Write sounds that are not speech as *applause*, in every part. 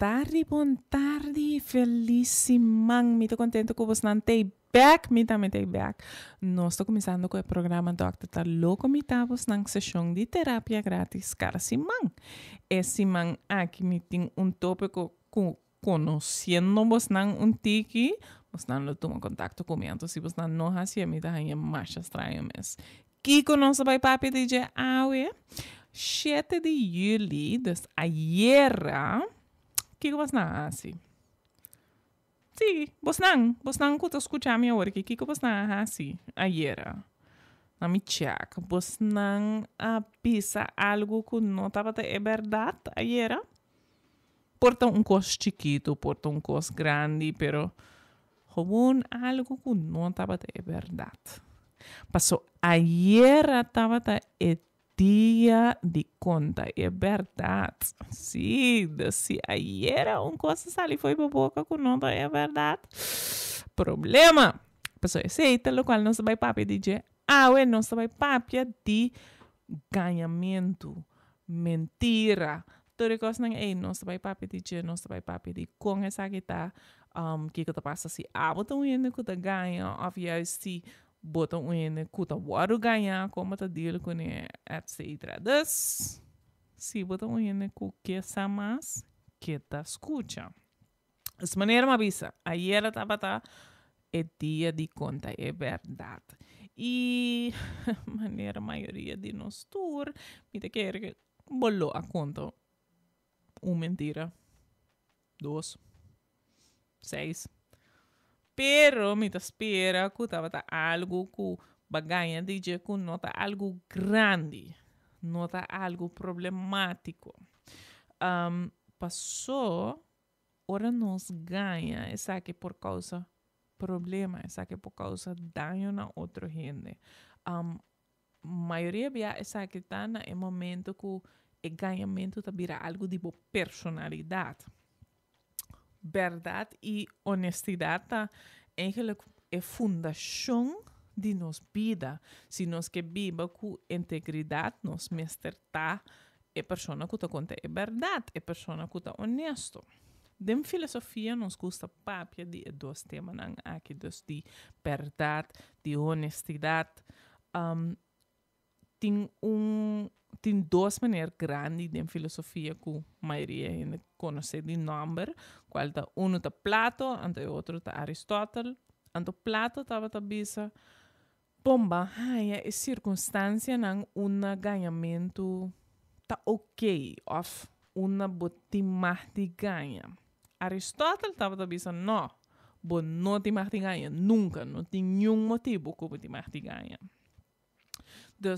tardi, tardes, tardi, muy contento con vos nante back, mi também back. No estoy comenzando con el programa Doctor loco! loco. Mi vos, na sesión de terapia gratis! cara Simão. Es Simão aquí me un tópico con conociendo vos nan un tiki, vos nan lo toma contacto comiendo, si vos nan no hacía mi tajan más extraño mes. conoce nosso papi DJ Awe, 7 de julio de ayer, ¿ah? ¿Qué vas asi. Sí, vos pues nan, vos pues nan kuto escuchame ahora, que kiko vos ayer. Na mi chac, vos pues nan apisa algo que no estaba de verdad ayer. Porta un cos chiquito, porta un cos grande, pero un algo que no estaba de verdad. Pasó ayer estaba de dia de conta. É verdade. Sim, se era um coisa ali foi boca com nota, é verdade. Problema. Pessoal, aceita, o qual não se vai papia de ah, ué, não se vai papia é de ganhamento, mentira. Tudo coisa não é, não se vai papia de não se vai papia de com essa guitarra. Um, que que tá passando se ah, botam indo que te ganha, ou juist se botam in kuta waru ganha como tá dele com etc das se um in ku que samas que tá escuta as maneira me avisa ayer estava tá é dia de conta é verdade e *laughs* maneira maioria de nós tour me te quer que bolou a conta um mentira dois seis Pero mientras espera que estaba algo que bagaña, de que nota algo grande, nota algo problemático. Pasó, ahora nos gana, es a que por causa problema, esa que por causa daño a otra gente. La mayoría bia a que está en el momento que el ganamiento está algo de personalidad verdad y honestidad es eh, fundación de nos vida, nos que viva con integridad, nos mesterta e eh, persona que te es verdad, e persona que te honesto. Den filosofía nos gusta papia de dos temas aquí, dos de verdad, de honestidad. tem duas maneiras grandes de filosofia que maioria conhece de número qual tá um tá Plato, ante outro tá Aristóteles, Então, Plato tava tá bisa bomba, ai, a circunstância não um ganhamento tá ok, of uma botimarte ganha. Aristóteles tava tá bisa não, bo não te ganha, nunca, não tem nenhum motivo que botimarte ganha. Então,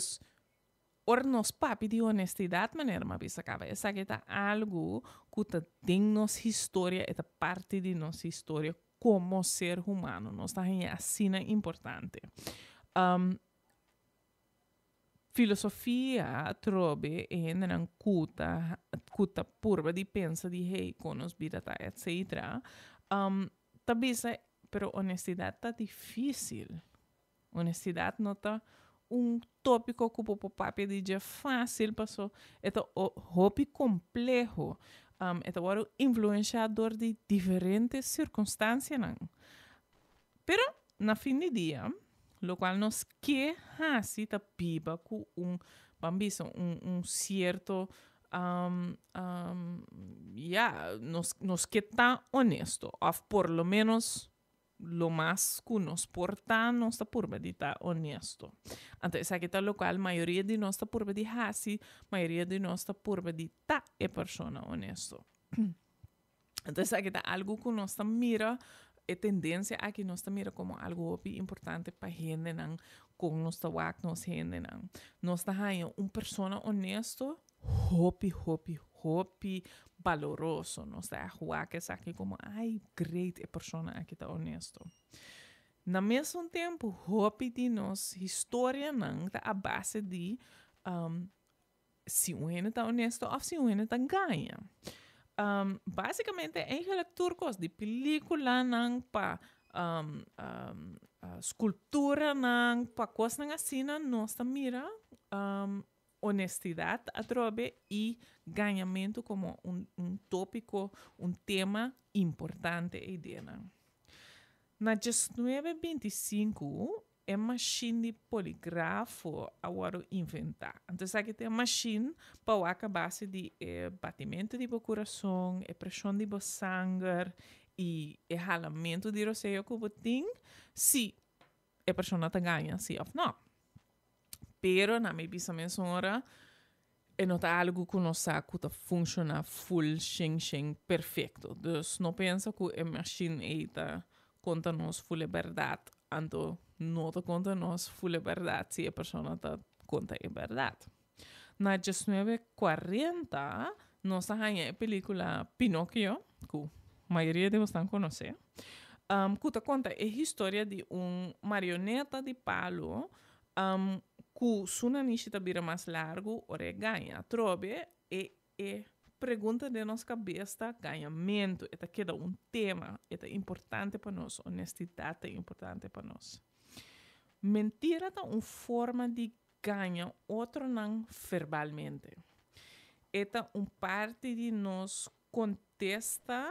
Ornos papi de honestidad manera uma bisa acaba. Es que está algo que tá nuestra historia, es parte de nos historia, como ser humano. nos ta una importante. Um, filosofía trobe e nan kuta de purba de pensa di hey conos etc. pero honestidad está difícil. honestidad no ta un tópico cupo papá ya fácil, pasó, un este hobby complejo, um, Es este un influenciador de diferentes circunstancias. Pero, na fin de día, lo cual nos queda así ta piba un bambiso, un, un cierto um, um, ya nos, nos honesto, por lo menos lo más que nos porta por medita honesto. Entonces, aquí está lo cual, la mayoría de nuestra purbedita así, la mayoría de nuestra ta e persona honesto. *clears throat* Entonces, aquí está algo que nos mira, es tendencia a que nos mira como algo importante para gente, con nuestra wak, nos gente. Nos está un persona honesto, hopi, hopi, hopi hobby valoroso, no sea jugar que saque como, ay, great, eh, persona que está honesto. Na mesmo tempo, tiempo de nos historia nang a base de um, si uno está honesto si o si uno está Um, basicamente, Angela Turcos de película nang pa um, um, uh, escultura nang pa cosas mira honestidad a atrobe y ganamiento como un, un, tópico, un tema importante e ideia. En 1925, é machine de poligrafo eh, agora inventar. Entonces aqui tem machine para acabar con de batimiento de de corazón, la pressão de sangre y el jalamiento de roceo que tem, si la persona te gana si o no. Pero na mi misma hora sonora e algo que no sabe que funciona full, shing shing perfecto, Dus que la machine conta-nos full verdad anto no conta-nos full verdad si persona pessoa tá conta verdad. Na 1940 nos ahanha la película Pinocchio, que la mayoría de vos conoce um, Cuenta que conta historia de un marioneta de palo um, cu suna nishita bira mais largo, ore ganha. Trobe e e pergunta de nossa cabeça, ganhamento, eta queda um tema, eta importante para nós, honestidade é importante para nós. Mentira é uma forma de ganhar outro não verbalmente. Eta um parte de nós contesta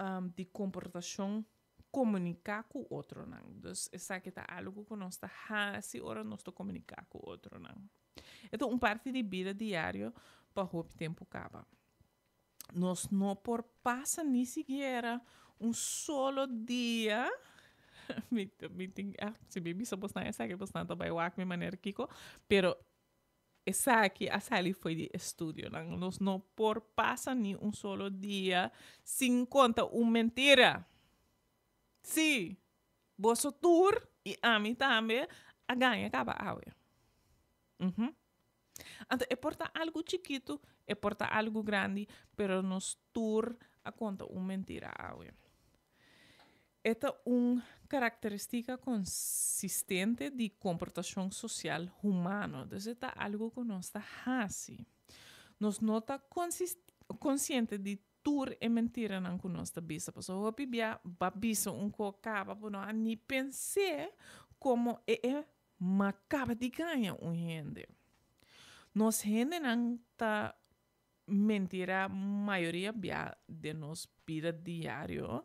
um, de comportação comunicar con otro, não. Então, isso que algo que nos está fazendo ahora no está comunicar con outro não. Entonces um parte de vida diário para o tempo acaba. Nós não por passa ni siquiera un solo dia *laughs* meeting, ah, si baby sa na esa que bus na a walk mi manera kiko, pero esa aquí a salir fue de estudio, no, no por pasa ni un solo día sin contar un mentira. Sí, vosotur y a mí también, a ganha acaba mhm, Uhum. porta algo chiquito, é porta algo grande, pero nos tour a conta un mentira ver. Esta es característica consistente de comportación social humano. Entonces, esta algo que nos da Nos nota consciente de tur e mentira nan kunos ta bisa pa. So hopi bia ba bisa un ko kaba no ani pense como e e makaba di ganha un hende. Nos hende nan ta mentira maioria bia de nos pira diario.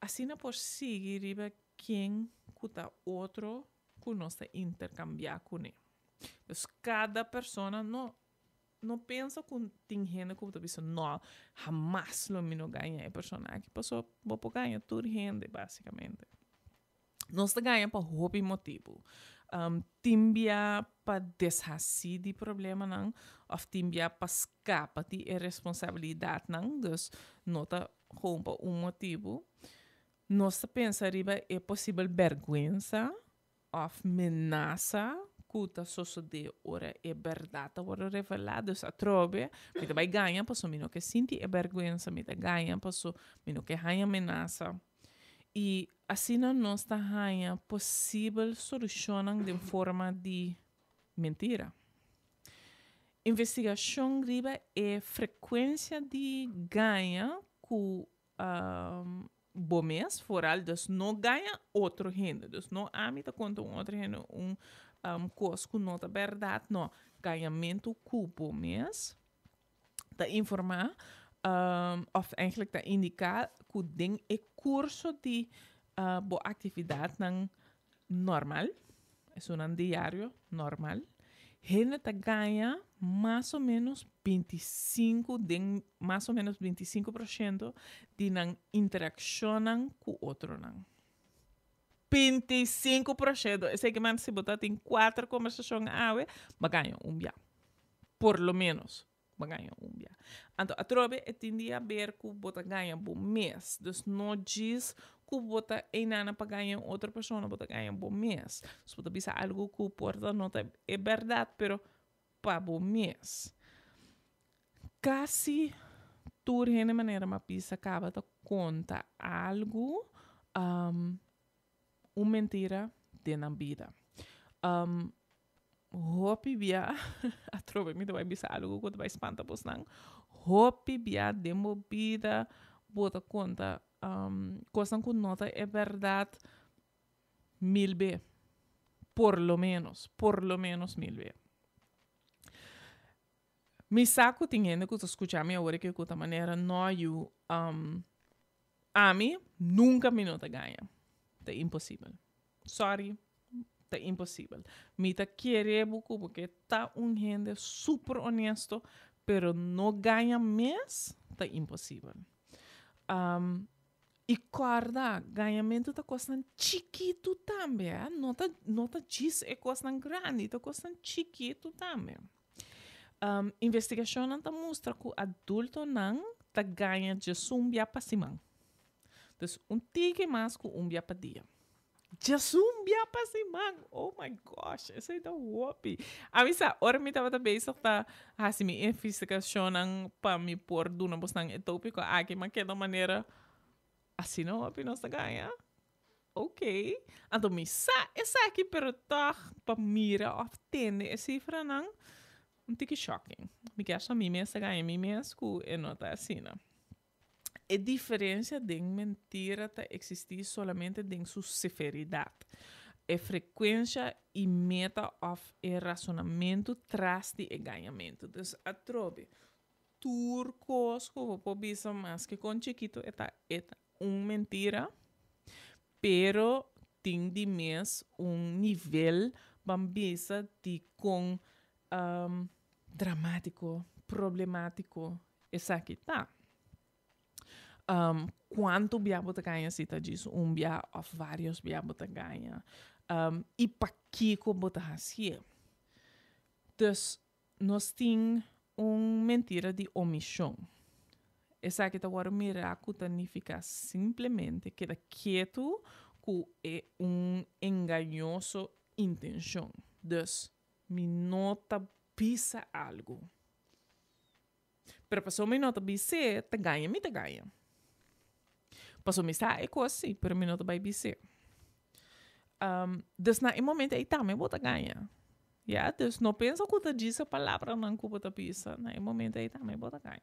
Así no por seguir iba quien cuta otro conoce intercambiar con él. Entonces, pues cada persona no no pensa tiene gente como tu pensa, no jamás lo mino persona, a va Passou, vou por tu tudo básicamente no se ganha por hobby motivo. Um, timbia para deshacer de problema não, timbia para escapar de responsabilidade não, dus nota como motivo. Nossa pensaria é possível vergonha of ameaça cuta sosso de ora é verdade ora revelado essa trobe mi vai ganha passo mino che sinti e vergonha mi te ganha passo mino che hai ameaça e assim não nós tá ganha possível solução de forma de mentira investigação riba é frequência de ganha com um, bomes foraldas não ganha outro renda. Não amita conta um outro renda, um, um cosco, não tá verdade, não. Ganhamento cu mês tá informar, um, of eigenlijk indicar que ding é curso de uh, boa atividade nan normal, é um diário normal. Renata ganha mais ou menos 25 de, mais ou menos 25% de não interacionam com outro não. 25%. Ese que más se botar en cuatro conversaciones a água, mas ganha un día. Por lo menos. ganha um dia. Então, a trobe é tendia a ver com bota ganha por mes. Então, não diz kubota e nana otra persona pessoa, ganar ganha bom mês. Si você pensa algo que no nota es verdad pero para bom mes Casi tur de manera ma pisa acaba de conta algo um, uma mentira de la vida. Um, hopi bia *laughs* a trove mi vai bisa algo que vai espanta posnan. Pues, hopi bia de vida bota conta um, con nota es verdad mil veces. Por lo menos, por lo menos mil veces. Me saco teniendo que escucharme ahora que de otra manera no hay a mí nunca me nota gana, Es imposible. Sorry, es imposible. Mi te quiere mucho porque está un gente súper honesto, pero no gana más, es imposible. Um, E corda, ganhamento está custando chiquito também. Eh? não está disso é custando grande, está custando chiquito também. Um, investigação não tá mostra que o adulto não tá ganhando de zumbia para cima. Então, um tique mais que um dia para dia. De zumbia para cima. Oh my gosh, isso aí tá Whoopi. A mim, essa hora me tava também, isso tá assim, investigação para me pôr do não, porque é tópico, aqui, mas que da maneira assim não não se ganha. Ok. Então, me sa, essa aqui per dag para mira of tende é cifra não. Um tique shocking. Porque acha mim mesmo ganha mim mesmo e não tá assim, não A diferença de mentira tá existir somente de sua severidade. A frequência e meta of e razonamento traz de ganhamento. Então, a trobe turcos, vou pobisa, mais que com chiquito, é eta, um mentira, pero tem de mês um nível bambisa de com um, dramático, problemático. Essa aqui tá. Um, quanto biabo te ganha se tá disso? Um bia ou vários biabo te ganha? Um, e para que como te hacia? Então, nós temos uma mentira de omissão. Essa que está agora miraco significa simplesmente queda quieto com é um enganoso intenção. Deus me nota pisa algo. Pero passou mi nota bise, te ganha, me te ganha. Passou me está é assim, pero mi nota vai bise. Um, dus na momento aí tá, me bota ganha. Ja, Deus não pensa que te disse a palavra não culpa da pisa, na momento aí tá, me bota ganha.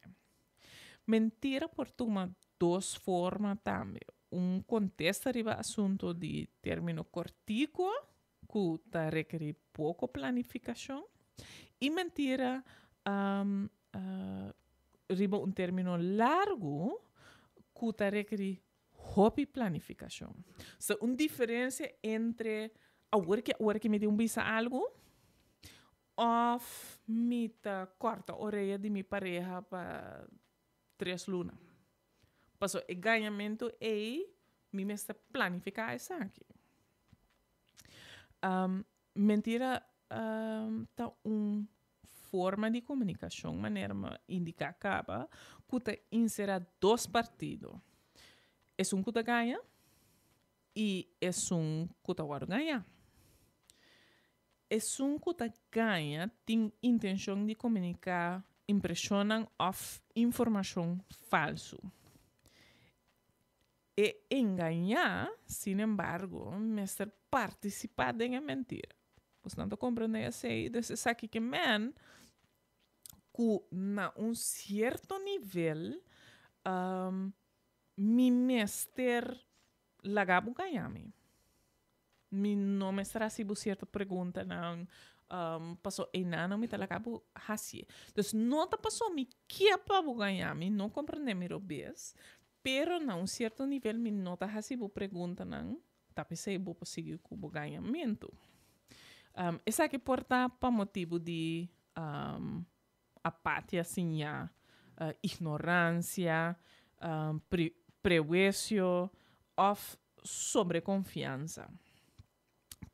Mentira por portuma dos formas también. Un contexto arriba asunto de término cortico, que requiere poco planificación, y mentira um, uh, arriba término largo, que requiere hopi hobby planificación. So, una diferencia entre a que que me deu un visa algo, of mita corta oreja de mi pareja para três lunas. Passou o ganhamento é me mestre planificar essa aqui. Um, mentira um, tá um forma de comunicação, uma maneira indica acaba, que insera dois partidos. É um que ganha e é um que guarda ganha. É um que ganha tem intenção de comunicar ...impresionan of información falso. E engañar, sin embargo, me ser participar la mentira. tanto pues lo tanto, desse saque que aquí que a um cierto nivel, me mi mester la Mi no me si haciendo cierta pregunta Um, pasó enano mi acabo así. Entonces, no te pasó mi quiepa bugayami, no comprende mi robies, pero en un cierto nivel mi nota así, bu preguntan, tapese bu posigue ku bugayamiento. ganamiento. Um, esa que porta pa motivo de apatía, um, apatia, uh, ignorancia, uh, ignorância, um, of sobreconfiança.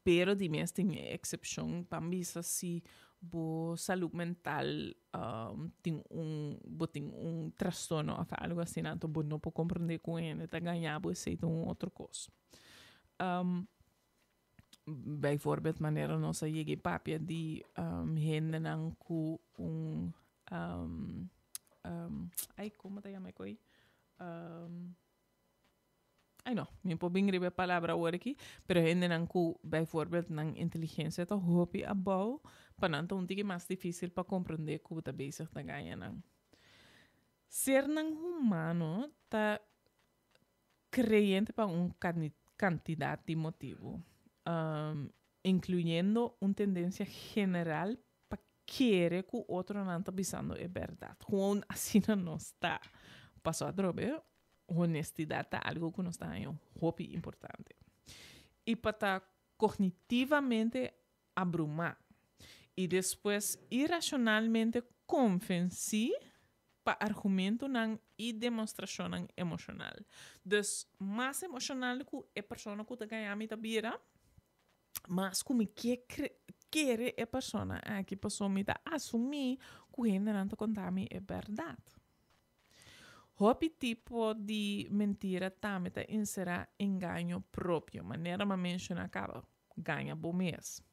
Pero dime, este exception, pambisa si bo salud mental um, ting un bo ting un trastorno o algo assim nato bo não po compreender com ele tá ganhar bo sei um outro cos um, bijvoorbeeld maneira nossa yegi papia di um, hende nang ku um, um, um, ai como te chamando coi um, no, me know, mijn proberen palabra aquí. pero en dan ku bijvoorbeeld de inteligencia toch hobby abou, pananta un tiki más difícil para comprender ku ta bezig ta gaya nan. Ser humano ta creyente para un cantidad de motivo, um, incluyendo una tendencia general para querer que otro nanta pisando es verdad. Juan así no está. Pasó a drobe, honestidad algo que nos da un hobby importante. Y para estar cognitivamente abrumar y después irracionalmente convencido, para argumento y demostración emocional. Entonces, más emocional que la e persona que te ganha a vida, más como que quiere la e persona que pasó a asumir que está contarme es verdad. Hopi tipo de mentira también será engaño proprio, propio? ma acaba ganha bomias.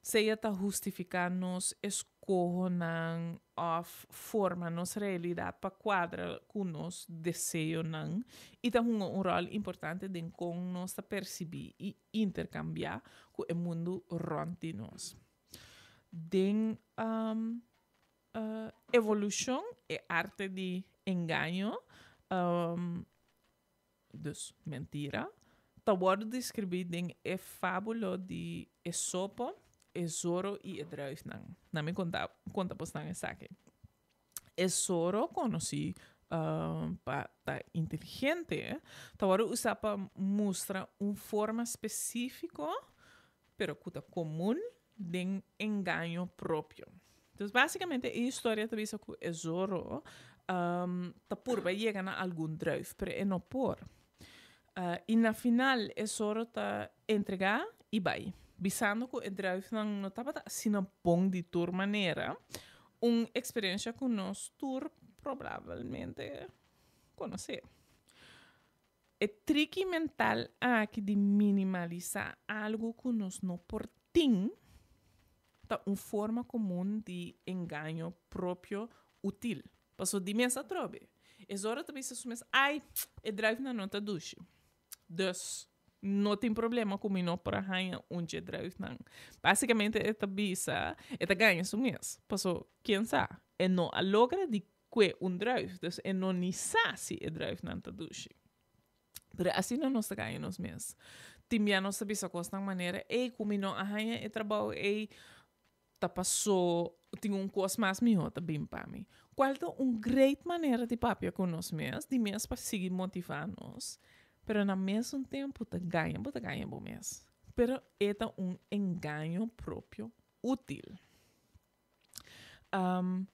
se está justifica nos esconan of forma nos realidad para quadra cu nos desejo y e un rol importante de con nos percibir e intercambiar con el mundo ronde Den um, uh, arte de engaño, um, dus mentira. describir en el fábulo de Esopo, Esoro y Edruifnang. no me conta, conta pois pues não saque. Esoro conocido um, para inteligente. ¿eh? Tawar usa para mostrar un forma específico, pero común común de engaño propio Entonces básicamente, historia historia te que Esoro um, tapurba llegan a algún drive en eh, opor. Uh, ah, y na final hora ta entregar y vai. Bisando que el drive no notava se sino de tur manera una experiencia que nos tur provavelmente el É mental es de algo que por por ti una forma común de engaño propio útil. Passou de imensa trobe. e agora também se assume ai, é drive na nota duche. Dus, não tem problema com não para ganhar um dia drive não. Basicamente, esta é visa, esta é ganha isso mesmo. Passou, quem sabe, e é não logra de que um drive, dus e não ni sa se é drive na nota duche. Pero assim não nos ganha nos tem Timbia não sabe se costa maneira, e como não arranha e trabalho, e tá passou, tem um curso mais melhor também para mim. un great manera de papi con los meses de meses para seguir pero Pero la mesa un tiempo te ganan, pues te ganha bom mes. Pero es un engaño propio útil. Um,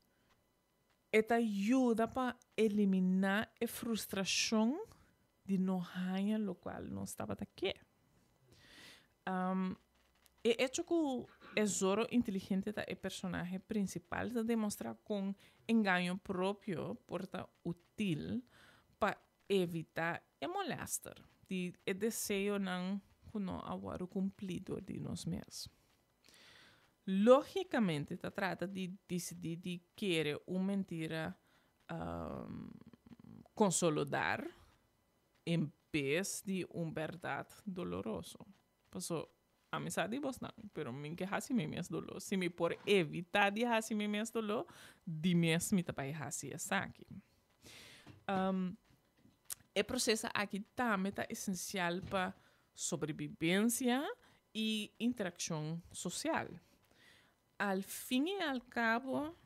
esta ayuda para eliminar la frustración de no ganhar lo cual no estaba de Um, He hecho que el Zoro inteligente el personaje principal se demuestra con engaño propio porta útil para evitar el molestar y e deseo no kuno aguaro cumplido de los meses. Lógicamente, se trata de decidir de quiere un mentira consolidar en vez de un verdad doloroso eso, vos no pero min que hasi mi mes dolor. Si me por evitar de hasi mi mes dolor, dime mes mi tapai y es aquí. Um, El proceso aquí también está esencial para sobrevivencia y interacción social. Al fin y al cabo,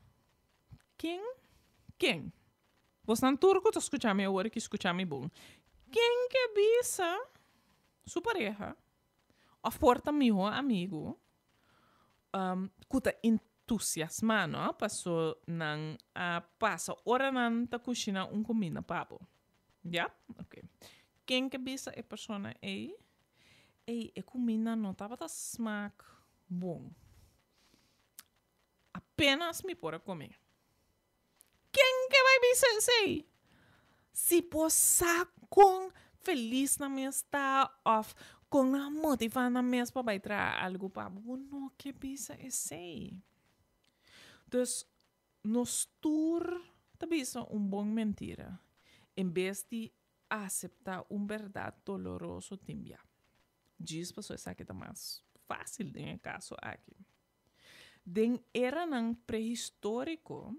¿quién? ¿Quién? vos tan turco, te escuta ahora que que avisa su pareja oferta meu amigo. Um, kuta entusiasma, no? Passo nan uh, passa ora nan ta cozinha um comida pabo. Já? Ok. Quem que bisa a pessoa aí? Ei, a comida não tava tão smack bom. Apenas me pôr a comer. Quem que vai bisa sei? Se possa com feliz na minha está Con va para traer algo para oh, no que Entonces, nos tur nostur tabisa un buen mentira. En vez de aceptar un verdad doloroso timbia. Diz pasó essa que está más fácil en el caso aquí. Den era prehistórico,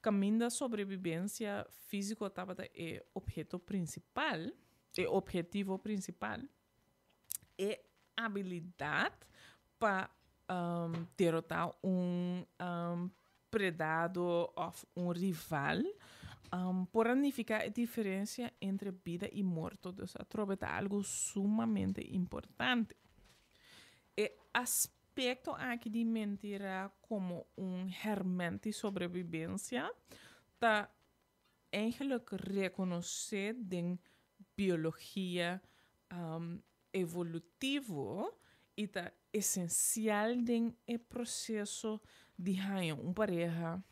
camino de sobrevivencia físico estaba el eh, objeto principal, el eh, objetivo principal. é habilidade para hum, um, derrotar um, um predador ou um rival. Um, para unificar a diferença entre vida e morte a trova é algo sumamente importante. E aspecto aqui de mentira como um hermente sobrevivência está eigenlijk reconhecer a biologia um, evolutivo está essencial em um processo de ganhar uma pareja,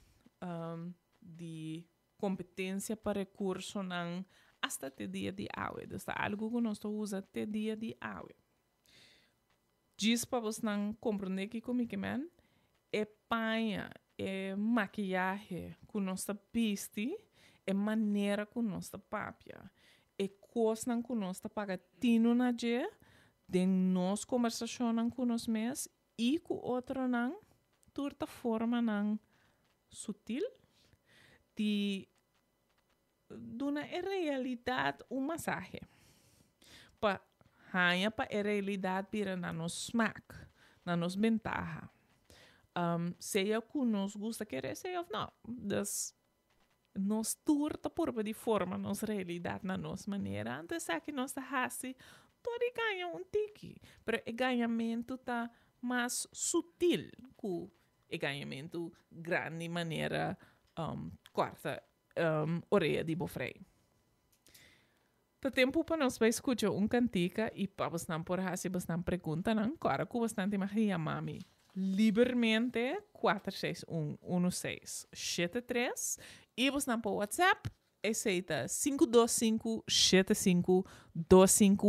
um, de competência para recurso não hasta te dia de hoje, Está algo que nós usando até dia de hoje. Diz para vocês não compreender que como é que man é panha, é maquiagem que nós piste é maneira com nossa papia gostam conosco para tino na dia, de nós conversacionam com nós mesmos e com outro não, turta forma não sutil, de duna é realidade uma massagem. Para hanha para a realidade vira na nos smack, na nos ventaja. Um, seja que nos gusta querer, seja não. Das nos turta por de forma nos realidade na nossa maneira antes é que nossa raça toda ganha um tique mas o ganhamento tá mais sutil que o ganhamento grande maneira um, corta um, orelha de bofrei Está tempo para nós escutar um cantica e para você não por raça e você não pergunta não agora com bastante magia, mami libermente 4611673 e-bus na po WhatsApp. Receita 525-7525.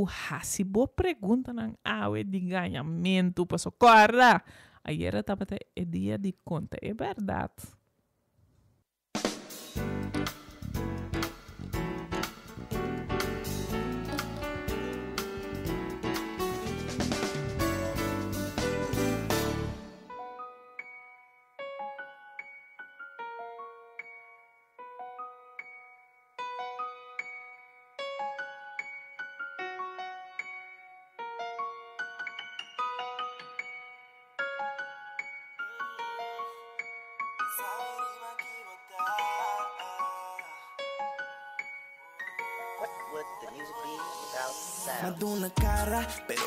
Hasi boa pergunta na aue ah, de ganhamento para socorra. Aí era tava tá, é dia de conta. É verdade. Pero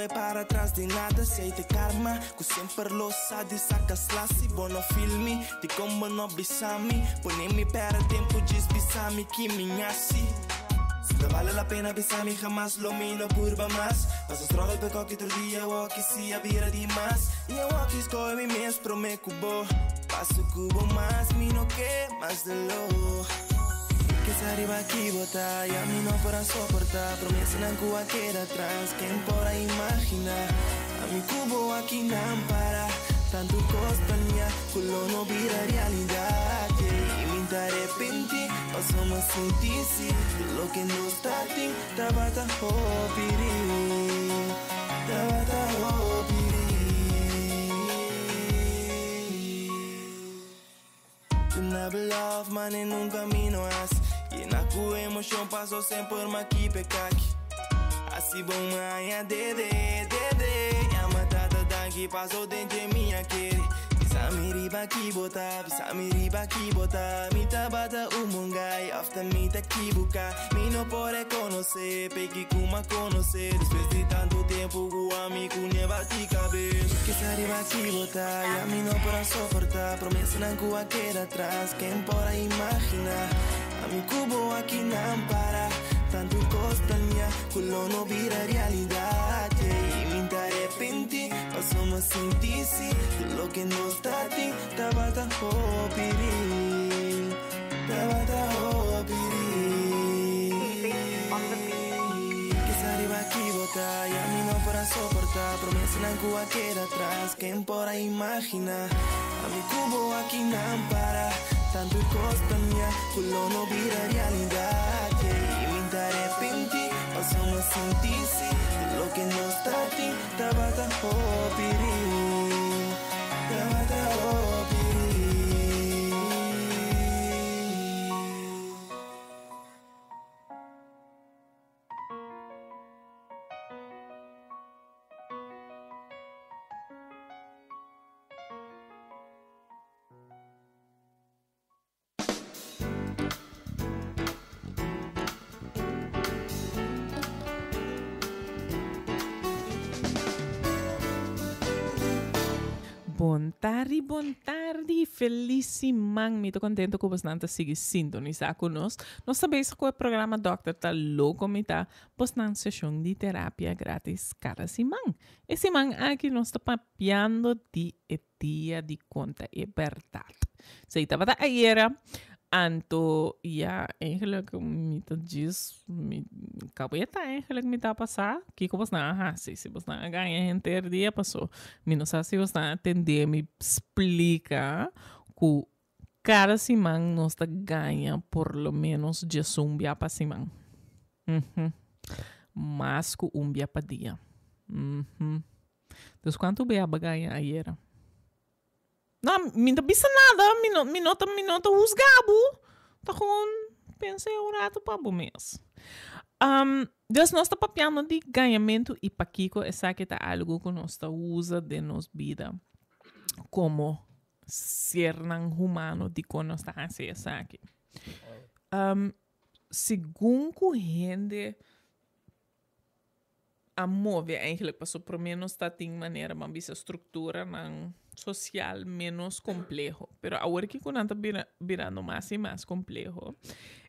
es para atrás de nada Sei karma Que siempre lo sabe, sacas la y Bono filmi Te como no bisami Ponemi para tempo gis que si Si No vale la pena besarme jamás lo miro curva más vas a drogas peco, que O que si vira demais más Y que escolho mi mi me cubo Paso cubo más, mi no que más de lo arriba aquí bota Y a mí no para soportar Promesas en Cuba queda atrás Quien podrá imaginar A mi cubo aquí para Tanto costanía Culo no vira realidad Y me arrepentí Pasamos sin ti sí Lo que no está a ti Tabata hopiri oh, Tabata hopiri oh, Never love en un camino así E na Inaku emotion pasó sempre maki pekak Asi bom maya dede dede matada dagi passou dente minha kere Samiri baki bota, samiri baki bota Mita bata umungai, after ta kibuka Mi no pode conocer, pegue kuma conocer Depois de tanto tempo o amigo ne bati cabeça Que sari baki bota, ya mi no pora soportar Promessa na rua queda atrás, quem pora imaginar cubo aquí Ampara Tanto costa mía, culo no vira realidad yeah. Y me arrepentí Pasamos sin ti sí lo que no está a ti Tabata hopiri oh, Tabata hopiri oh, Que se arriba equivocada Y a mí no para soportar Promesa en Cuba queda atrás que por ahí imagina A mi cubo aquí para tanto il costo mia kostannya Kulono bir realidad yeah. Y me arrepentí Pasamos sin ti, sí De lo que no está a ti Tabata o oh, piriu Tabata o oh, piriu tardi, ribontardi felicidísimo. contento com bastante seguir sintonizar conosco. Nós sabemos que o programa Doctor está louco, me está una sessão de terapia gratis cada semana. E semana aqui nós está papiando de dia de conta e verdade. Se estava da ayer, Anto, ja, eigenlijk, met dat is, met cabeta, eigenlijk, met dat pasa, que como está, pues ajá, sí, si vos pues nada ganas, gente el día pasó, menos así vos nada atender, me explica que cada semana nos está ganas por lo menos de un día para simán. Uh -huh. Más que un día para día. Uh -huh. Entonces, ¿cuánto día ganar ayer? Na, minta bisa nada, minuta, minuta, tá, minuta tá, us gabo. Tá com, pensa orado para o mês. Um, Deus nós está papiando de ganhamento e paquico, essa é que tá algo que nós está usa de nos vida como ser humano de é que nós está a ser essa aqui. Um, segundo que gente a move eigenlijk pas op menos statin manera man bisa estructura man social menos complejo pero ahora que con anta virando más y más complejo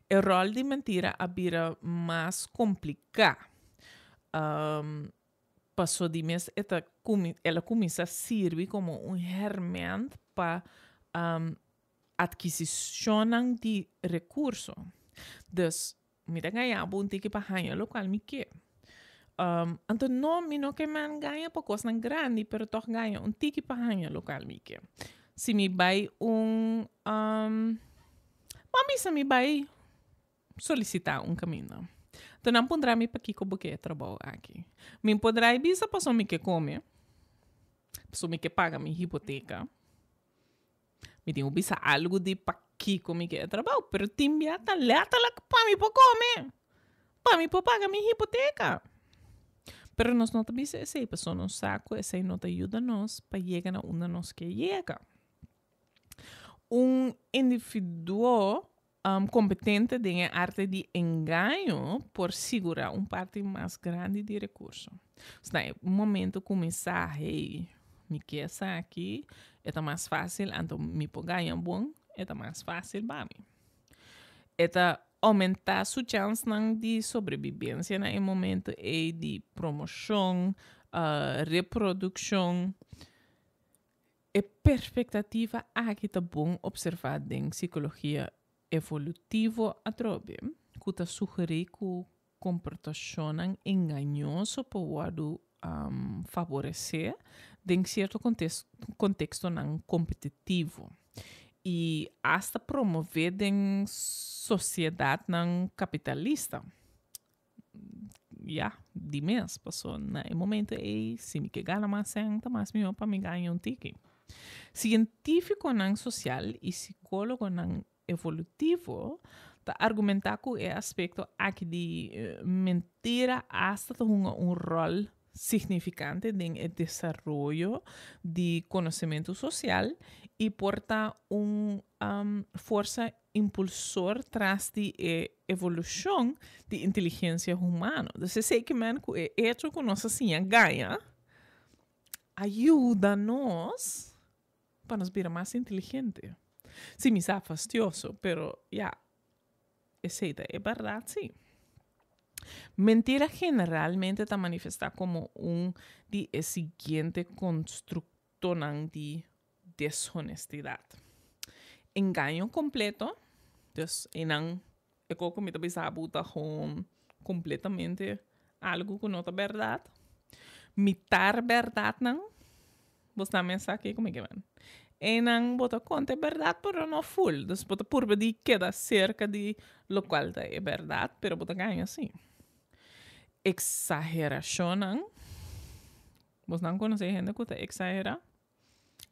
el rol de mentira abira más complicado um, pasó de mes esta ela sirve como un germen para um, adquisición de recursos entonces mira que hay un tiki para lo cual me Um, no, mi no que man po cosas pero toch engaña. un tiki hanya local mike. Si me bai un... Um, mami se mi va solicitar un camino. entonces no pondrá mi paquico porque como que aquí Me ir bisa para que come, para que paga mi hipoteca. Me tengo bisa algo de paquico que mi que trabalho, pero tem biata para mi para comer, para mi para pagar mi hipoteca. Pero nos notamos pues, pues, que esa persona Nos saco essa no te ajuda nós para llegar a una nos que Un individuo um, competente tiene arte de engaño por segurar un parte más grande de recurso. Está un un momento começar, hey, me quer aquí está más fácil, ando me pongan buen está más fácil para mí. aumentar sua chance de sobrevivência né, em momento e de promoção, uh, ah, reprodução. a é perspectiva aqui ah, tá bom observar em psicologia evolutiva a trobe, que sugere que comportações enganoso podem um, ah, favorecer em certo contexto, contexto competitivo e hasta promover em sociedade não capitalista. Já, de mês passou no momento e se me ganhar mais cento, mais meu para me ganhar um tique. Científico não social e psicólogo não evolutivo tá argumentar que é aspecto aqui de uh, mentira hasta um, um rol significante no desenvolvimento de conhecimento social y porta un fuerza impulsor tras la eh, evolución de inteligencia humana. Entonces sé que man han eh, hecho con nuestra senha gaia ayúdanos para nos ver más inteligente. Sí, me está fastidioso, pero ya, es verdad, Sí. Mentira generalmente está manifestada como un de siguiente constructo de deshonestidad. Engaño completo, entonces, enan, eu comito bisabuta con completamente algo con otra verdad. Mitar verdad, ¿no? Vos también sabe como que van. Enan bota conte verdad, pero no full. Entonces, bota por de queda cerca de lo cual es verdad, pero bota engaño sí. Exageración, ¿no? Vos no conoces gente que te exagera.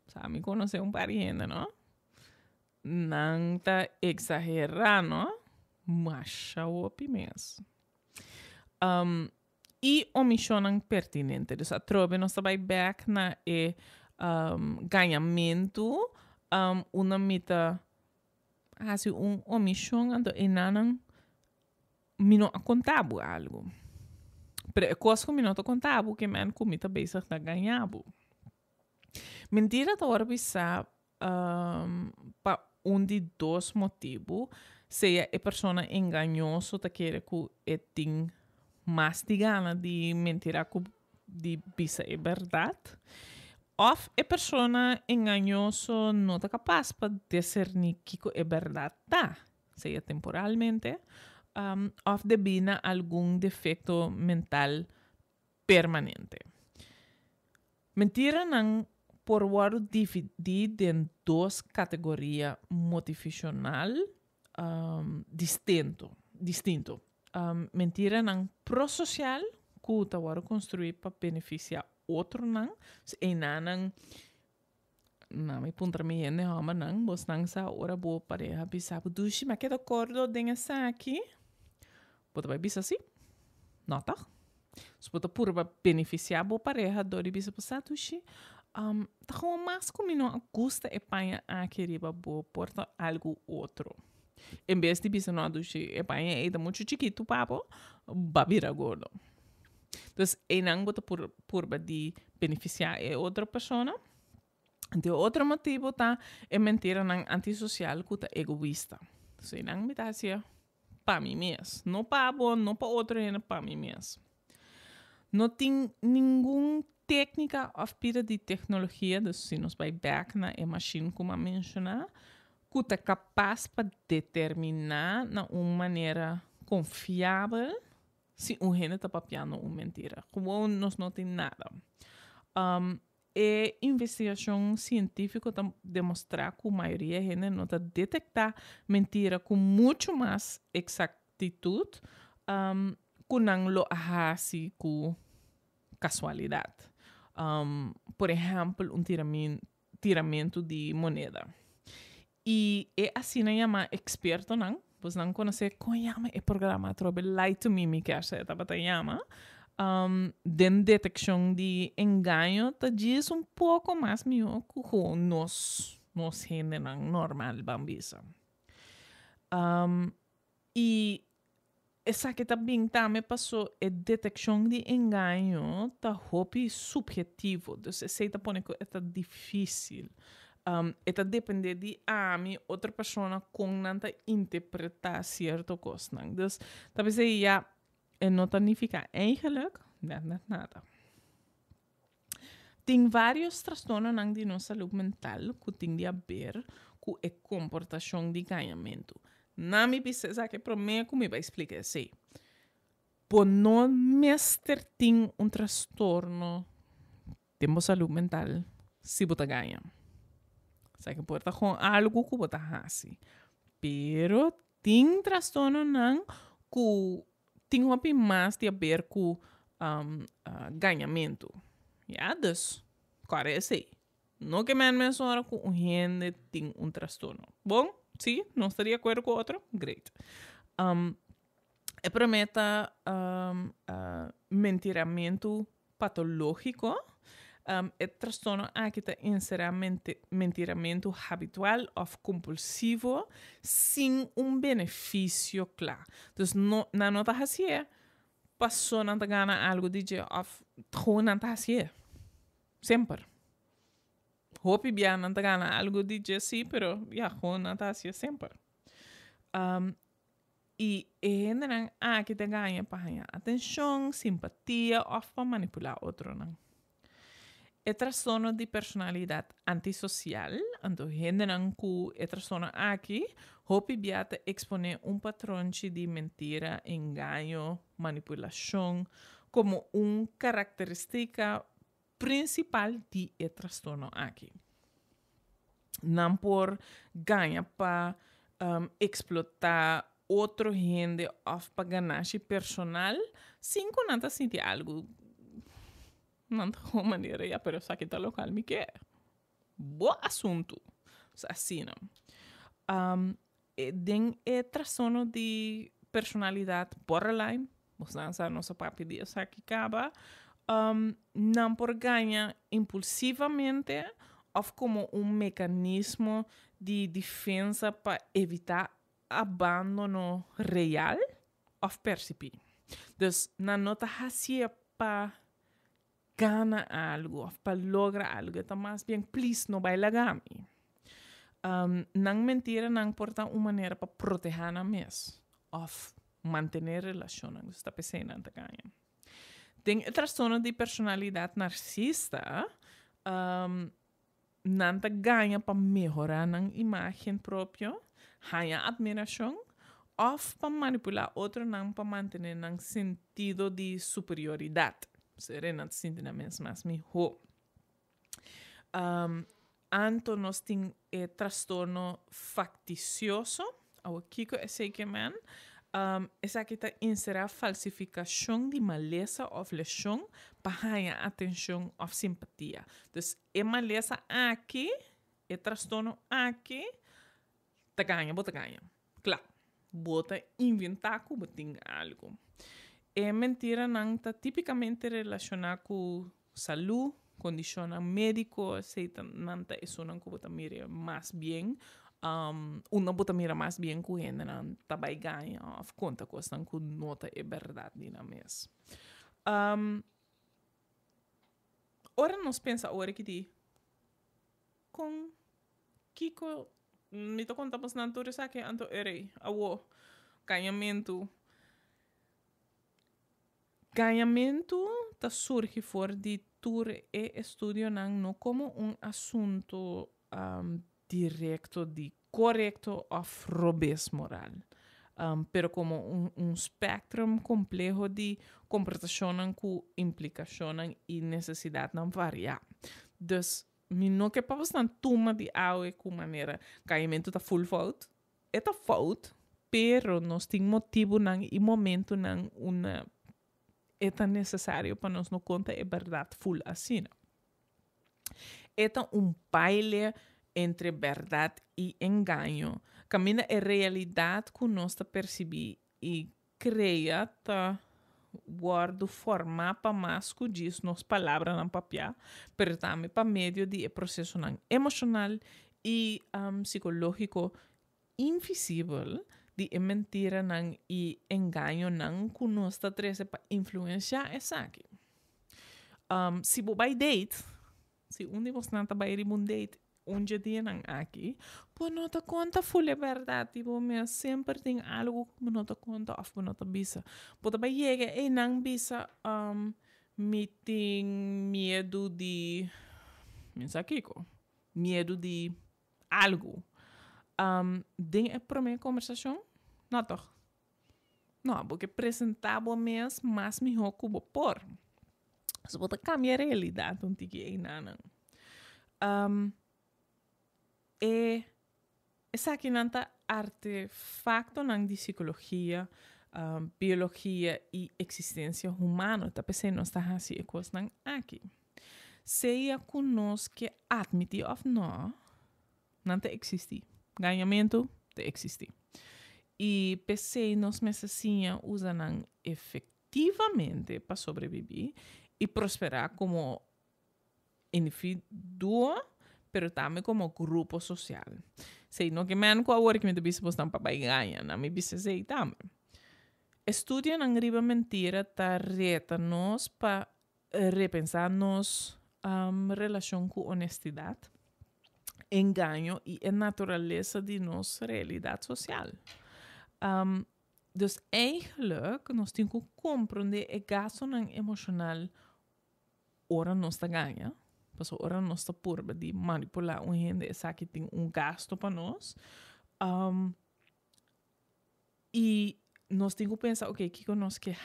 Sammy conoce un pariente, ¿no? Nanta exagera, ¿no? Masha o pimes. Um, e omissionan pertinente. Dessa trove nós vai back na e um, ganhamento, um, uma mita hace ah, um omissão ando enanan mino contabo algo. Pre, coisa que mino contabo que man comita basic na ganhabo. Mentira torvisa para pa de dos motivos sea a persona enganosa ta que e ting mas de gana de mentira que de bisa é verdade persona a persona no capaz de discernir que es verdad está seja temporalmente um, o de devina algún defecto mental permanente mentira por Porwaru dividido em duas categorias motivacional um, distinto. distinto. Um, mentira não prosocial, que o Tawaro construir para beneficiar outro não, e não não me punta me hende hama não, vos não sa ora boa pareja bisabo dushi, mas que do acordo denha sa aqui, bota vai bisa assim, nota, se bota pura para beneficiar boa pareja, dori bisabo sa um, más como más como no gusta e a querer babo por algo otro en em vez de pisar no e paña de mucho chiquito papo, babira gordo. entonces en algo te por, por beneficiar a otra persona De otro motivo, está en mentira en antisocial, que egoísta. Sin é me dá no para no pa otro para bom, não para outro, para técnica afpira de tecnologia, dos se nós vai back na machine como a mencionar, que é capaz para determinar de uma maneira confiável se um gene está papiando uma mentira. Como nós não tem nada. Um, e investigação científica demonstra que a maioria de gente não está detectar mentira com muito mais exactitud um, que não lo com casualidade. por ejemplo, un tiramento, de moneda. y así no se experto, ¿no? Pues, no conoce se llama el programa trope Light to Mimi que hace esta de detección de engaño te poco un poco más mío que normal, bambisa. Um, esa que también me passou é eh, detección de subjetivo Entonces, se que difícil depende de a otra otra persona con nanta interpretar cierto cosa entonces tal vez significa eh, eigenlijk nada Hay varios trastornos mental que tienen que ver con el comportamiento de eh, no me dice, o sea, que el problema que me va a explicar, sí. Pues no me hace tener un trastorno de salud mental si me da ganas. O sea, que puede estar con algo que me da ganas. Pero tiene un trastorno que tiene un poco más que ver con ganamiento, Ya, entonces, ¿cuál es? Sí, no quemarme en su hora con un que tiene un trastorno. ¿Bien? sim, não estaria de acordo com o outro, great. Um, e prometa um, uh, mentiramento patológico. Um, é transtorno áquita inseramente mentiramento habitual ou compulsivo sem um benefício claro. Então, no, na nota raciê, passou não gana algo de ou gewoon não Sempre. hopi je algo de sí pero ya, gewoon siempre. Um, y generan a ah, que te para atención, simpatía o para manipular otro. ¿no? E trastorno de personalidad antisocial, entonces generan que el trastorno aquí, hopi biate expone un patrón de mentira, engaño, manipulación como un característica principal de este trastorno aquí. No por ganar para um, explotar otro gente... of para ganarse personal, cinco nada sentir algo. ...no tengo *laughs* manera ya, pero aquí está local que, que es. assunto. así no. Um, eh, den trastorno trastorno de personalidad borderline. Vamos lançar nosso para de aquí acaba um, por ganar impulsivamente ou como un mecanismo de defensa para evitar abandono real o percibir. Entonces, no nota así para ganar algo, para lograr algo. Está más bien, please no baila gami. Um, nan mentira nan porta una manera para proteger a mes. Of mantener relación. Está pesena, te el trastorno de personalidad narcisista, um, nanta para mejorar nan imagen propia, haya admiración, o para manipular otro nan para mantener un sentido de superioridad. Serena más un trastorno más Um, Anto nos eh, trastorno facticioso, Kiko ese que man, Um, esa que está insera falsificación de maleza o lesión para atención o simpatía. Entonces, es maleza aquí, es trastorno aquí, te vos te gana. Claro, bota inventar como tem algo. Es mentira nanta, típicamente tipicamente relacionada con salud, condiciones médico, etc. es una mire más bien Um, onnan bota mira más bien kuhénenan tabai gány a kontakoztan con nota eberdad dinamész. Um, ora nos piensa ora que di con Kiko mi to contamos na antura sa que anto eri awo ganhamento ganhamento ta surge for di tour e estudio nan no como un asunto um, directo de correcto o robes moral. pero como un, espectro complejo de comportaciones con implicación y necesidad no varía. entonces mi no que papas tan tuma de aue con manera caimiento ta full fault. Eta fault, pero no tiene motivo nan y momento nan una eta necesario para nos no conta es verdad full así. Eta un baile entre verdad y engaño. Camina en realidad que nuestra percibir Y crea. Guarda guardo forma para más. que nos nos palabra en papel, Pero también para medio de proceso emocional Y psicológico Invisible. de mentira y e engaño nan que nuestra está para influenciar si Si Um, date, de date un dia nang aqui, pues não te conta full é verdade, tipo, me sempre tem algo que não te conta, ah, ou não te bisa. Pues também chega e não bisa, um, me tem medo de, me aqui, medo de algo. Um, tem a primeira conversação, não toch? Não, porque apresentava mes, mas me ocupo por. Você pode cambiar a realidade, não tiki que é nada. Um, Eh, e sacchinanta artefacto de di psicología, um, biología y existencia humana. Tapese no está así, cosas nan aquí. conosco que admiti o no, existe. te ganamiento de te Y E que nos messacinha usanán efectivamente para sobrevivir y prosperar como individuo pero también como grupo social. Si no que me han co-work me visto postan papai ganha, me bisa sei tam. Estudian angriba mentira ta reta nos pa eh, repensar relación con la honestidad, el engaño y la naturaleza de nuestra realidad social. Entonces, Dus eigenlijk, nos que comprender el gasto emocional ahora no está ganando. Pues, ahora no está por de manipular un gente. Es que tiene un gasto para nosotros. Um, y nos tengo tengo que pensar, ok, ¿qué que,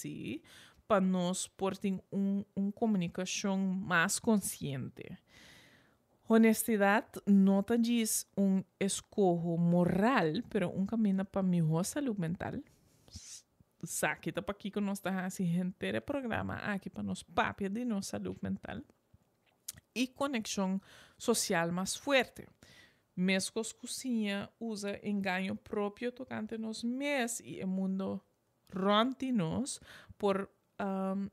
que para nos portem un una comunicación más consciente. Honestidad no es un escojo moral, pero un camino para mejor salud mental. Saque para aquí que nos gente el programa Aquí para nos papia de nuestra salud mental y conexión social más fuerte. Mescos usa engaño propio tocante nos mes y el mundo rontinos por um,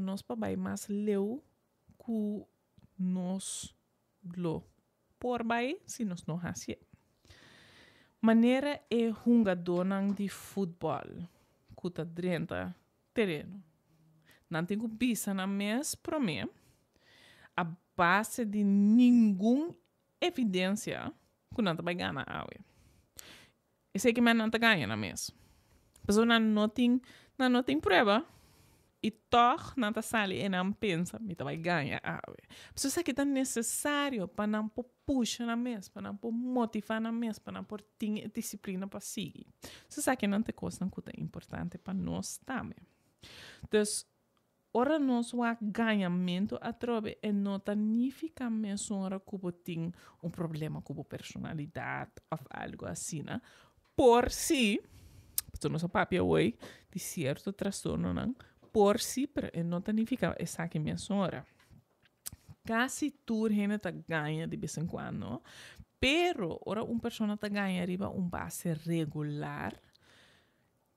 nos papai más leu cu nos lo por bai si nos no hace. Manera e hunga de fútbol cuta drenta terreno. Nan tengo bisa na mes promé. A base de nenhuma evidência que não vai ganhar água. Eu sei que mas não está ganhando é mesmo. Mas não tem, não tem prova e tor não está sali e não pensa, me vai ganhar água. A pessoa que é necessário para não pôr puxa na mesa, para não motivar na mesa, para não ter disciplina para seguir. Você sabe que não tem coisa que é importante para nós também. Então, Ora no hay ganhamento en e nota nifica mensura cubo un un um problema cubo personalidad of algo así, ¿no? Por si, no un papi hoy, de cierto trastorno, Por si, pero nota nifica esa que Casi tur gente ganha de vez en em cuando, pero ahora un persona ta ganha arriba un um base regular,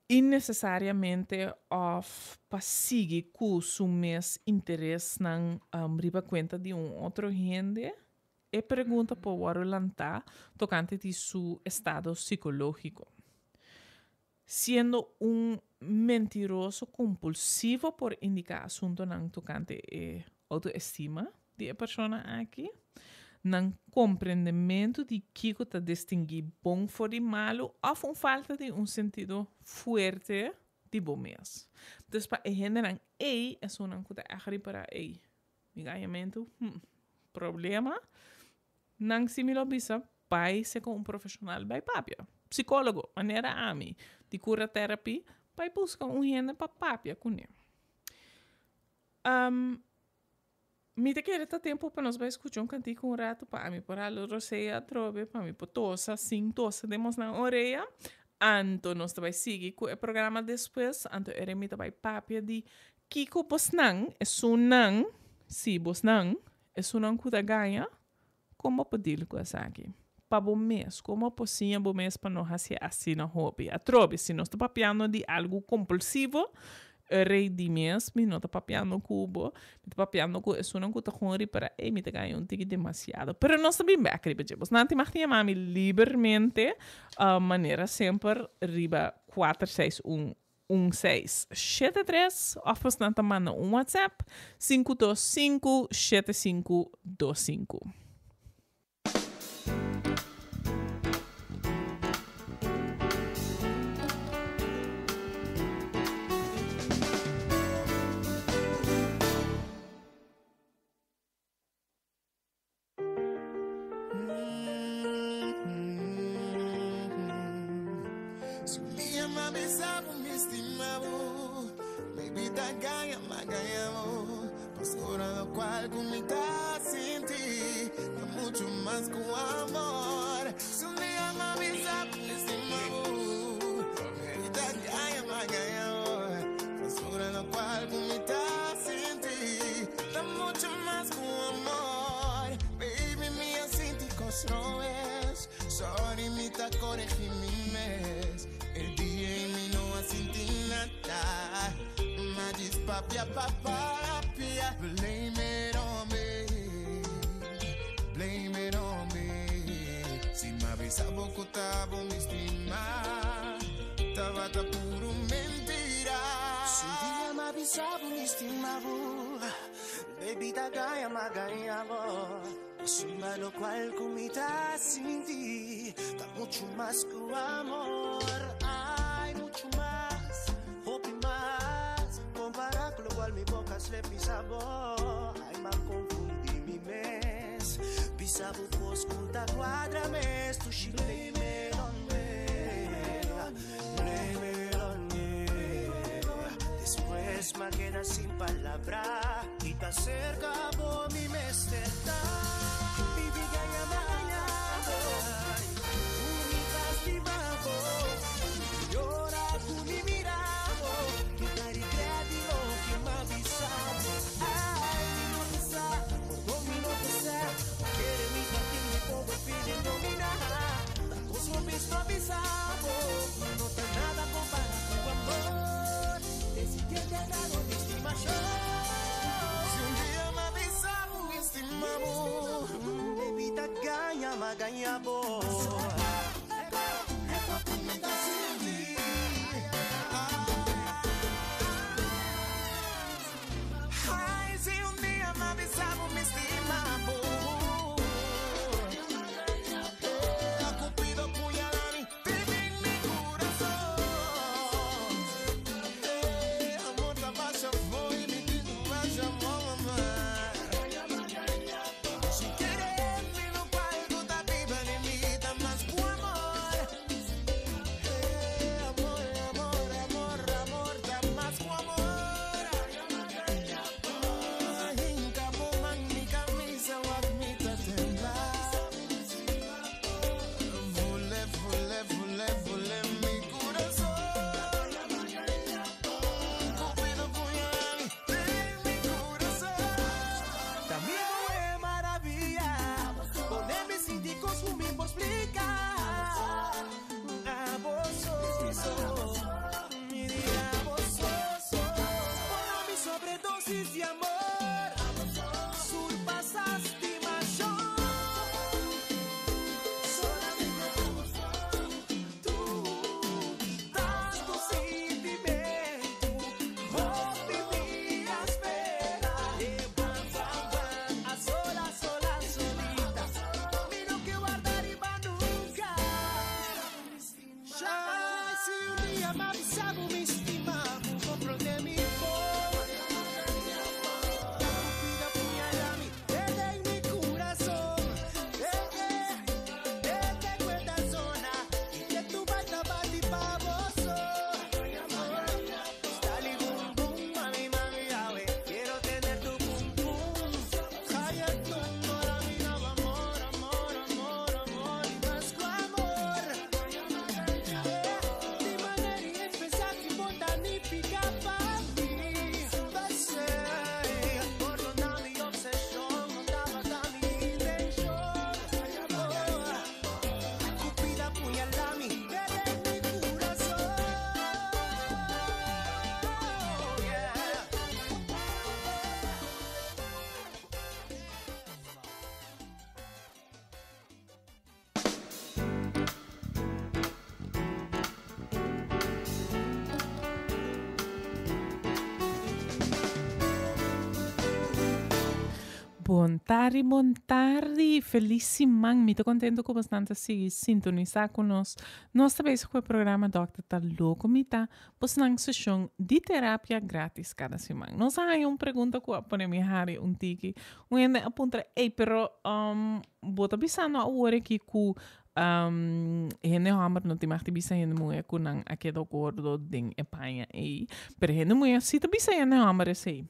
innecesariamente of pasigue su mes interés nan um, cuenta de un otro gente e pregunta por tocante de su estado psicológico. Siendo un mentiroso compulsivo por indicar asunto nan tocante e autoestima de persona aquí, não compreendimento de que está distinguir bom e malo, ou com falta de um sentido forte de bom mês. Então, para a gente, é só não é agri para ei. Migamento, hum, problema, não se me lobisa, se com um profissional, vai papia. Psicólogo, maneira ami, de cura terapia, vai buscar um gênero para papia com ele. Um, mi te queda tiempo para pues, nos va a escuchar un cantico un rato para mí por algo rosea trove para mi por sin tosa demos na oreja anto nos va a seguir con el programa después anto eremita va a papia di Kiko Bosnan es un si bosnang es un nan kuda ganha como pedir com aquí aqui para bom mês, como pocinha pues bom mês para así assim na hobby. A si se nós papeando papiando de algo compulsivo, reedimies mi nota papiano cubo mi papiano cubo es una ancora con para eh, mi te cae un tiki demasiado pero no sta bimbe acribe jebos nanti mach ti mami libermente uh, ah, manera siempre riba 4 6 1 1673 of pas nanta manda un WhatsApp 525 7525 es que amor. Hay mucho más, hope más. Comparar con lo cual mi boca se pisa hay más confundí mi mes. Pisa vos junta cuadra mes. Tu chile y melón, melón, Después me queda sin palabra. Y te acerca por mi mes ma Magaya mm, boy tanto si Buon tardi, buon tardi, felicimán, mito contento como están así, sintonizáconos. Nossa vez fue el programa Doctor Tá Louco Mita, pues nan sesión de terapia gratis cada semana. Nos hay un pregunta que pone mi hari un tiki, un ende apunta, hey, pero, um, bota bisano um, a ore que ku, um, hende hammer no ti mahti bisa hende muye ku nan akedo gordo ding epaña, ey, pero hende muye si te bisa hende hammer ese.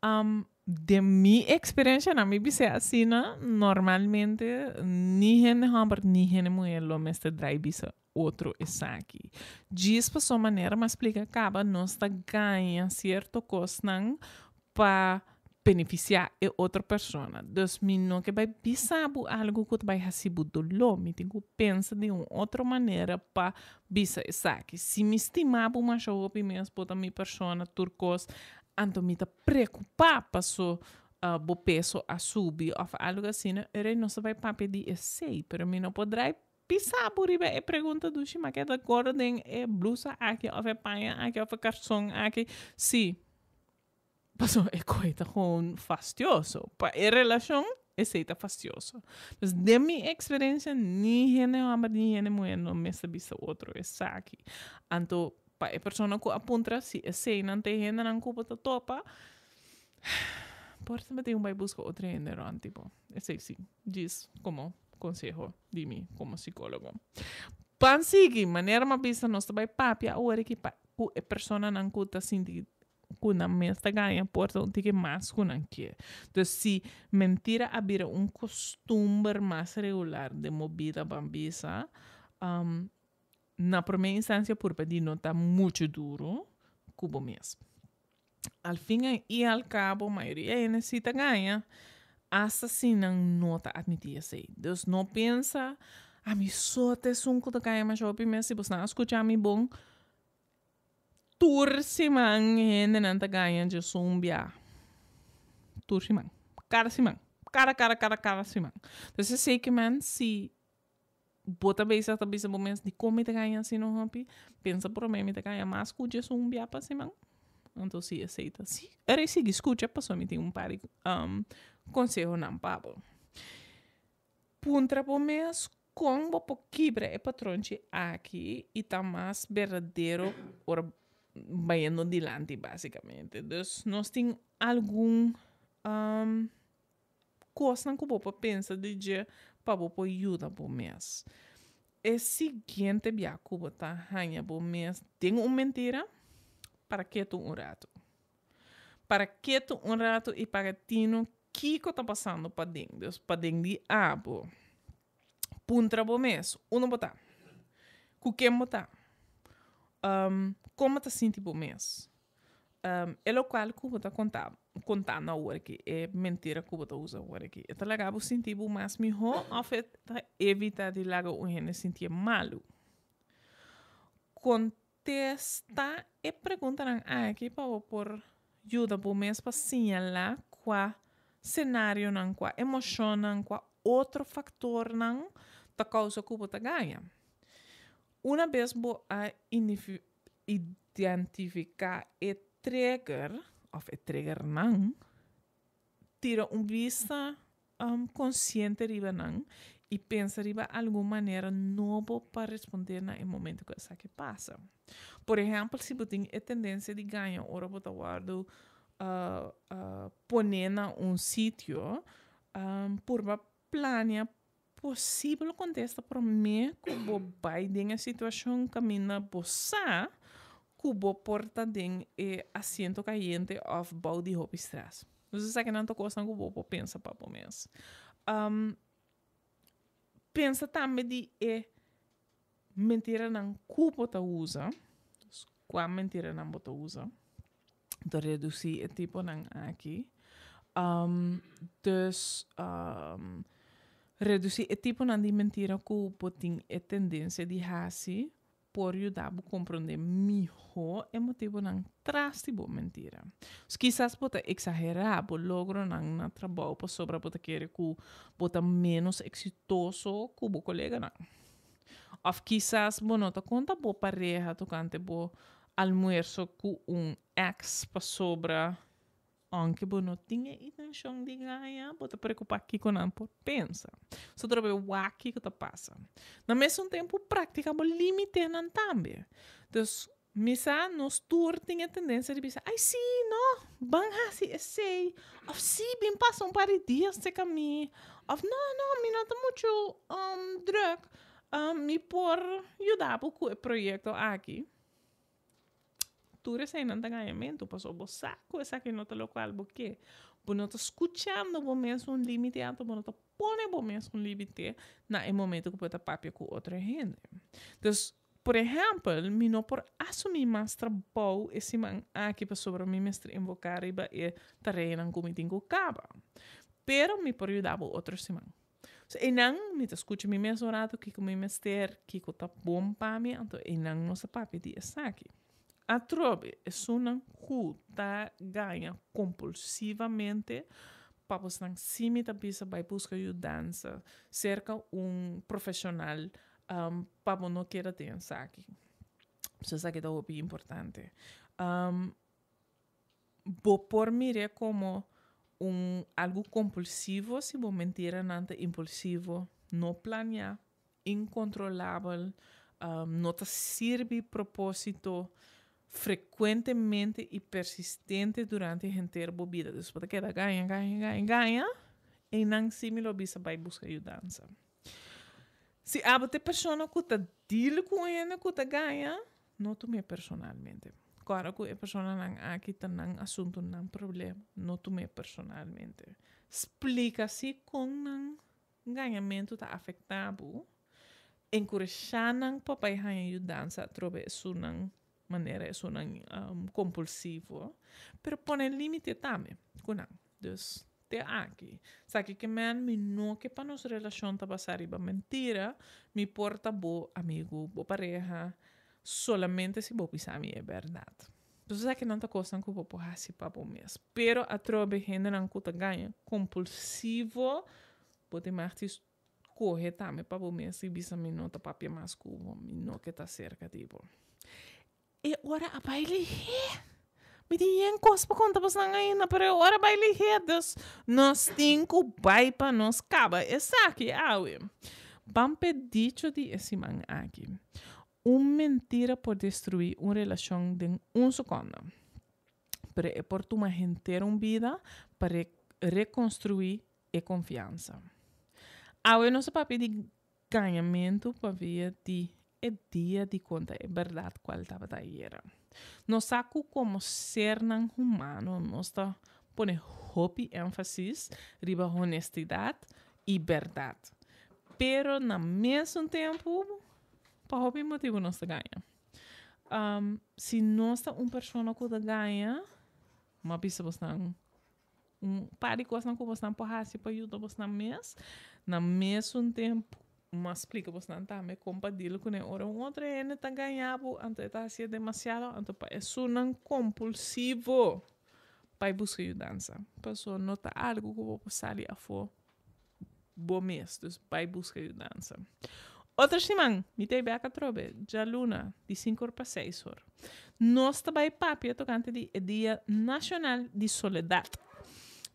Um, de mi experiencia, na mi bise asina, normalmente ni gente hombre ni gente mulher lo drive drai bisa outro esaki. Diz por sua maneira, me explica acaba nós está ganha certo cosnan para beneficiar e outra pessoa. Dos mino que vai bisabo algo que vai receber dolor, me tenho pensa de uma outra maneira para bisa esaki. Se me estimava uma jovem mesmo, bota minha pessoa turcos antomita preocupar passo uh, eh, bo peso a subir ou algo assim, né? ele não vai pedir, eu eh, sei, mas mim não poderá pisar por aí, é pergunta do Shima, que agora tem é blusa aqui, a é panha aqui, a é carção aqui, sim. passo é coisa com fastioso, para a relação é tá fastioso. Mas de minha experiência, nem o ama, nem gene mulher não me sabe outro, é aqui. anto Para e eh, persona ku apunta, si es senan te henda nan ku pota topa *sighs* eso me tengo que bai busco otro género ah, tipo. es sí, diz como consejo de mí como psicólogo pan sigi manera ma pisa nos te bai papia Ahora que para ku e eh, persona nan ku ta sinti kuna mesta ganha porta um tique mais kuna que então se mentira abrir un costumbre más regular de movida bambisa um, na primeira instância, por pedido está muito duro, cubo mesmo. Al fim e ao cabo, a maioria é necessita ganha. Hasta si não está admitida assim. Deus não pensa, a ah, mim só te sunco da ganha, mas eu se você não escutar a mim bom, turciman, gente não está ganha de zumbia. Turciman. Cara simão. Cara, cara, cara, cara simão. Então, eu sei que, man, se... Si veces, também se momentos de ¿cómo te ganha si no happy pensa por me te más mais escuta un día para semana. Entonces, sí, aceita Sí, era sigue, que pasó a tengo un par de um, conselho puntra por eh, mês por é aqui e tá mais verdadeiro or vayendo dilanti basicamente entonces no tem algún um, cosa que para pensa de pabo po yuda bo mês. E seguinte biaco bota hanha bo mês. Tem uma mentira? Para que tu um rato. Para que tu um rato e para tino Kiko tá passando para dentro. Deus para dentro de abo. Puntra bo mês. Uno botar. Kukem botar. Um, como tá sentindo bo mês? um, é o qual Cuba está contando na hora que é mentira Cuba está usando agora que então lá o sentir o mais melhor afeta evitar de lá o gente sentir malu. contesta e perguntarão ah aqui para por ajuda por mês para sinhalar qual cenário não qual emoção não qual outro fator não da causa Cuba está ganha uma vez vou a identificar e Treger, of het Tregerman, tira um vista um, consciente riba não e pensa riba alguma maneira nova para responder no momento que essa que passa. Por exemplo, se você tem a tendência de ganhar, ora você guarda uh, uh, poner na um sítio um, por uma plania possível contesta para mim que você vai a situação caminha boçar cubo portadinho e eh, assento caliente of body hop strass. Você é que não tocou cubo bobo, pensa para o mês. Um, pensa também de é eh, mentira não cubo tá usa, qual mentira não bota usa. Então reduzir o tipo não aqui. Um, dus um, reduzir o tipo não de mentira cubo tem a tendência de raci bu comprender mejor è motivo de traste por mentira. quizás pode exagerar, por logro na trabajo, po sobra, por querer que bota menos exitoso que o colega. O quizás, bueno, nota conta por pareja tocante por almuerzo con un ex, por sobra, anche não e intenção de gaia, bota preocupar aqui com não por pensa. Só trobe o aqui que tá passa. Na mesmo tempo, prática bo limite também. Então, misa nos tur a tendência de dizer: ai sim, não, bang assim, é sei, of sim, bem passa um par de dias se caminho, of não, não, me não tá muito um, druk, um, me por ajudar com o projeto aqui. styrelseinen engagement och så på saker saker något lokal boke. På te escuchando på mer som limite anto på något pone på mer un limite na en momento que pueda papi con otra gente. Entonces, por ejemplo, mi no por asumir más trabajo esse man aqui ah, para pues sobre mim mestre invocar e e terreno como tingo caba. Pero me por a outro semana. So, enang, mi te escucho mi mes orato, con mi mester, kiko ta bomba pa mi, anto enang no se papi di esaki. Atrobe es una juta gana compulsivamente para que si me buscar cerca un profesional um, para no quiera tener saque. Eso es algo muy importante. Um, por mire como algo compulsivo, si me mentir ante impulsivo, No planear, incontrolable, um, no te sirve propósito frecuentemente y persistente durante la vida. Después de gana, gana, gana, ganha, ganha, e não similo bisa vai buscar ayuda. Si há outra que está deal que está ganha, no personalmente. Claro que persona persona não aqui está num un num problema, no me personalmente. explica si con un ganhamento está afectado. a papá papai a ayudanza a nombre manera, es un um, um compulsivo pero pone también, entonces te aki. sabes que me mi no que para nos relación ta pasar iba mentira, mi porta bo amigo, bo pareja, solamente si bo pisami mi es verdad. Entonces aquí no te costan que bo si para bo mes. Pero a trobe gente nan kuta ganha compulsivo, bo te martis corre también para bo mes y bisa mi nota para más cubo, mi no que está cerca tipo. E eh, ora a bailihe. Medien kos pa konta pa snanga hora pero ora bailihe dos nos tinku bai pa nos kaba. Esaki awi. pedir dicho di esiman aqui Un mentira por destruir un relación de un segundo. Pero é por tu magenter um vida para reconstruir e confiança. Awi nosso papi pedir ganhamento para via de el día de cuenta en verdad cuál estaba era. Nos saco como ser humano, nos pone hobby énfasis riba honestidad y verdad. Pero na mismo tiempo por hopi motivo nos ganha. gana. Si no está un persona que ganha, uma pessoa que un par de cosas que você não pode para ajudar você na mismo na mesmo tempo ma explica pues nanta me compadilo con ora un otro ene tan ganhabo ante está haciendo demasiado ante pa es un compulsivo para buscar ajudança pasó nota algo que vou salir a fo bom mês dus para buscar ajudança outra semana me tem bem a trobe já luna de 5 para 6 horas nós também papi tocante de dia nacional de soledade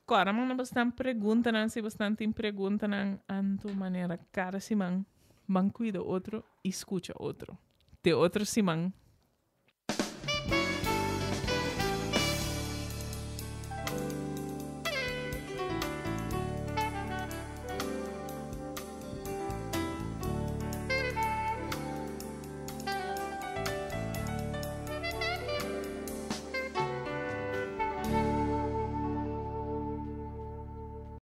Claramente bastante preguntan, se bastante preguntan de tu manera. Cara Simán, man cuida otro escucha otro. De otro Simán,